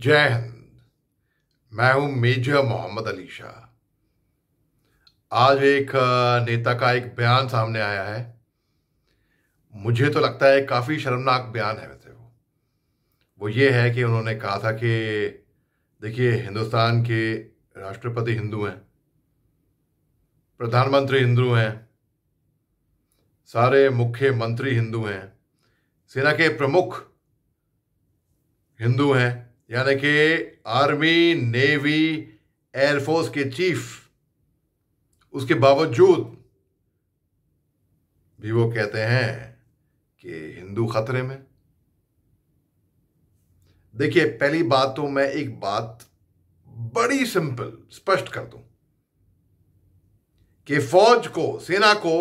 जय हिंद मैं हूं मेजर मोहम्मद अली शाह आज एक नेता का एक बयान सामने आया है मुझे तो लगता है काफ़ी शर्मनाक बयान है वैसे वो वो ये है कि उन्होंने कहा था कि देखिए हिंदुस्तान के राष्ट्रपति हिंदू हैं प्रधानमंत्री हिंदू हैं सारे मुख्यमंत्री हिंदू हैं सेना के प्रमुख हिंदू हैं यानी कि आर्मी नेवी एयरफोर्स के चीफ उसके बावजूद भी वो कहते हैं कि हिंदू खतरे में देखिए पहली बात तो मैं एक बात बड़ी सिंपल स्पष्ट कर दूं कि फौज को सेना को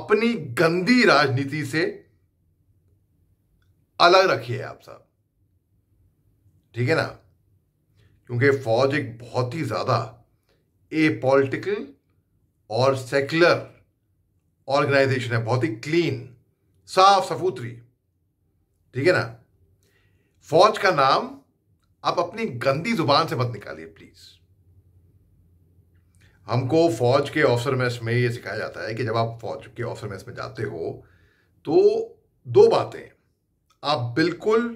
अपनी गंदी राजनीति से अलग रखिए आप साहब ठीक है ना क्योंकि फौज एक बहुत ही ज़्यादा ए पॉलिटिकल और सेकुलर ऑर्गेनाइजेशन है बहुत ही क्लीन साफ सफूतरी ठीक है ना फौज का नाम आप अपनी गंदी जुबान से मत निकालिए प्लीज हमको फौज के ऑफिसर मेस में यह सिखाया जाता है कि जब आप फौज के ऑफिसर मेस में जाते हो तो दो बातें आप बिल्कुल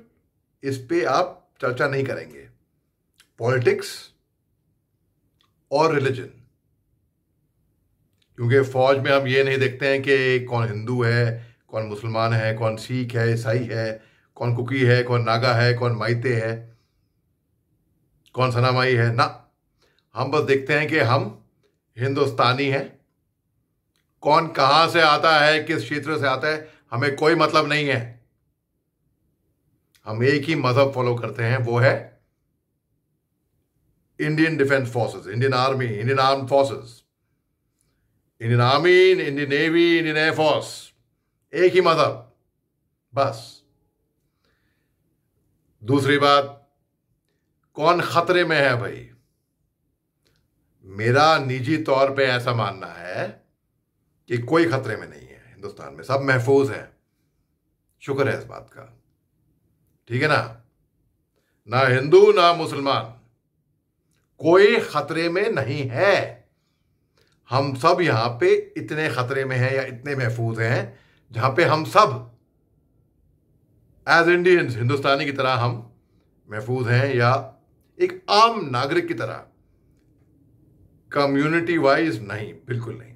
इस पे आप चर्चा नहीं करेंगे पॉलिटिक्स और रिलीजन क्योंकि फौज में हम ये नहीं देखते हैं कि कौन हिंदू है कौन मुसलमान है कौन सिख है ईसाई है कौन कुकी है कौन नागा है कौन माइते है कौन सनामाई है ना हम बस देखते हैं कि हम हिंदुस्तानी हैं कौन कहाँ से आता है किस क्षेत्र से आता है हमें कोई मतलब नहीं है हम एक ही मजहब फॉलो करते हैं वो है Indian defence forces Indian army Indian arm forces Indian army Indian navy Indian air force एक ही मजहब बस दूसरी बात कौन खतरे में है भाई मेरा निजी तौर पे ऐसा मानना है कि कोई खतरे में नहीं है हिंदुस्तान में सब महफूज है शुक्र है इस बात का ठीक है ना ना हिंदू ना मुसलमान कोई खतरे में नहीं है हम सब यहां पे इतने खतरे में हैं या इतने महफूज हैं जहां पे हम सब एज इंडियंस हिंदुस्तानी की तरह हम महफूज हैं या एक आम नागरिक की तरह कम्युनिटी वाइज नहीं बिल्कुल नहीं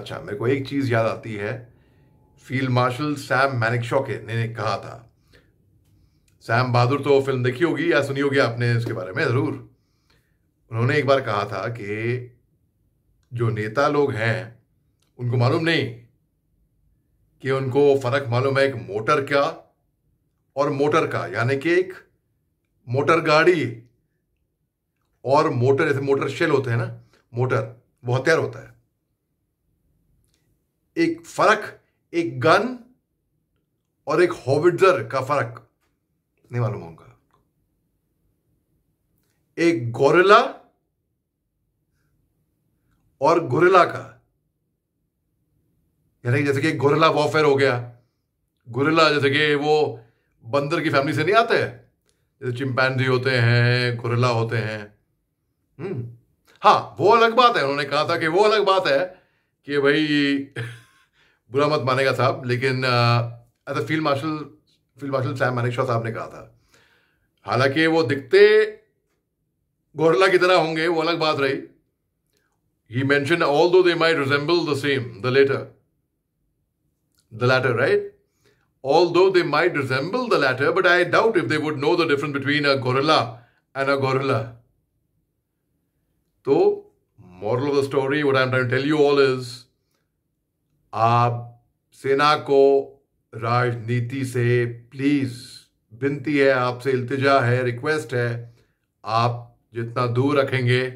अच्छा मेरे को एक चीज़ याद आती है फील्ड मार्शल सैम मैनिकॉ के ने, ने कहा था सैम बहादुर तो फिल्म देखी होगी या सुनी होगी आपने इसके बारे में ज़रूर उन्होंने एक बार कहा था कि जो नेता लोग हैं उनको मालूम नहीं कि उनको फ़र्क मालूम है एक मोटर का और मोटर का यानी कि एक मोटर गाड़ी और मोटर जैसे मोटर शेल होते हैं ना मोटर वो हथियार होता है एक फ़र्क एक गन और एक हॉविटजर का फ़र्क नहीं मालूम होगा एक गोरिला और गोरिला का यानी जैसे कि गोरिला वॉफेयर हो गया गोरिला जैसे कि वो बंदर की फैमिली से नहीं आते हैं जैसे चिंपैनजी होते हैं गोरिला होते हैं हम्म हाँ वो अलग बात है उन्होंने कहा था कि वो अलग बात है कि भाई बुरा मत मानेगा साहब लेकिन as a field marshal field marshal Sam Manekshaw साहब ने कहा था हालांकि वो दिखते गोरला की तरह होंगे वो अलग बात रही ही mention although they may resemble the same the latter the latter right although they may resemble the latter but I doubt if they would know the difference between a gorilla and a gorilla तो moral of the story what I am tell you all is आप सेना को राजनीति से please विनती है आपसे इल्तिजा है रिक्वेस्ट है आप जितना दूर रखेंगे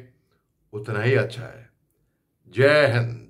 उतना ही अच्छा है जय हिंद